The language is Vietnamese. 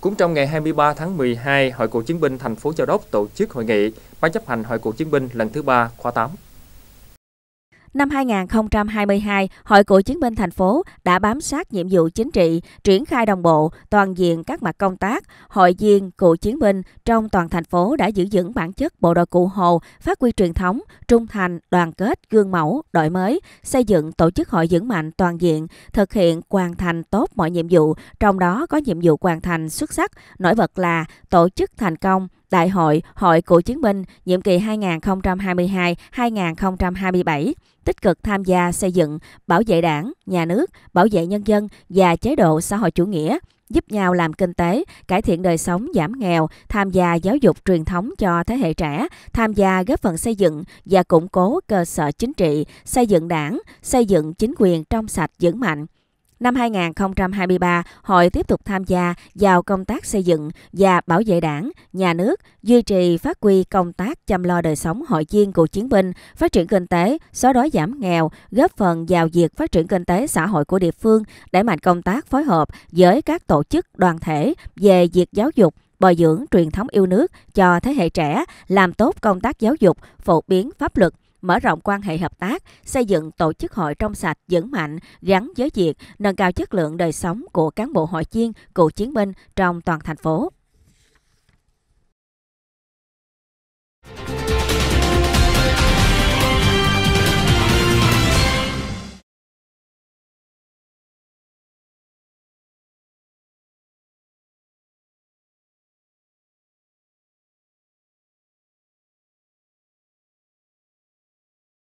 Cũng trong ngày 23 tháng 12, Hội cựu chiến binh thành phố Châu Đốc tổ chức hội nghị Ban chấp hành Hội cựu chiến binh lần thứ 3 khóa 8. Năm 2022, Hội Cựu chiến binh thành phố đã bám sát nhiệm vụ chính trị, triển khai đồng bộ, toàn diện các mặt công tác. Hội viên cựu chiến binh trong toàn thành phố đã giữ vững bản chất bộ đội cụ Hồ, phát huy truyền thống, trung thành, đoàn kết, gương mẫu, đổi mới, xây dựng tổ chức hội vững mạnh toàn diện, thực hiện hoàn thành tốt mọi nhiệm vụ, trong đó có nhiệm vụ hoàn thành xuất sắc, nổi bật là tổ chức thành công Đại hội Hội Cựu chiến binh nhiệm kỳ 2022-2027 tích cực tham gia xây dựng, bảo vệ đảng, nhà nước, bảo vệ nhân dân và chế độ xã hội chủ nghĩa, giúp nhau làm kinh tế, cải thiện đời sống, giảm nghèo, tham gia giáo dục truyền thống cho thế hệ trẻ, tham gia góp phần xây dựng và củng cố cơ sở chính trị, xây dựng đảng, xây dựng chính quyền trong sạch vững mạnh, Năm 2023, hội tiếp tục tham gia vào công tác xây dựng và bảo vệ đảng, nhà nước, duy trì phát huy công tác chăm lo đời sống hội viên của chiến binh, phát triển kinh tế, xóa đói giảm nghèo, góp phần vào việc phát triển kinh tế xã hội của địa phương, đẩy mạnh công tác phối hợp với các tổ chức đoàn thể về việc giáo dục, bồi dưỡng truyền thống yêu nước cho thế hệ trẻ, làm tốt công tác giáo dục, phổ biến pháp luật, mở rộng quan hệ hợp tác, xây dựng tổ chức hội trong sạch, vững mạnh, gắn với việc nâng cao chất lượng đời sống của cán bộ hội viên, cựu chiến binh trong toàn thành phố.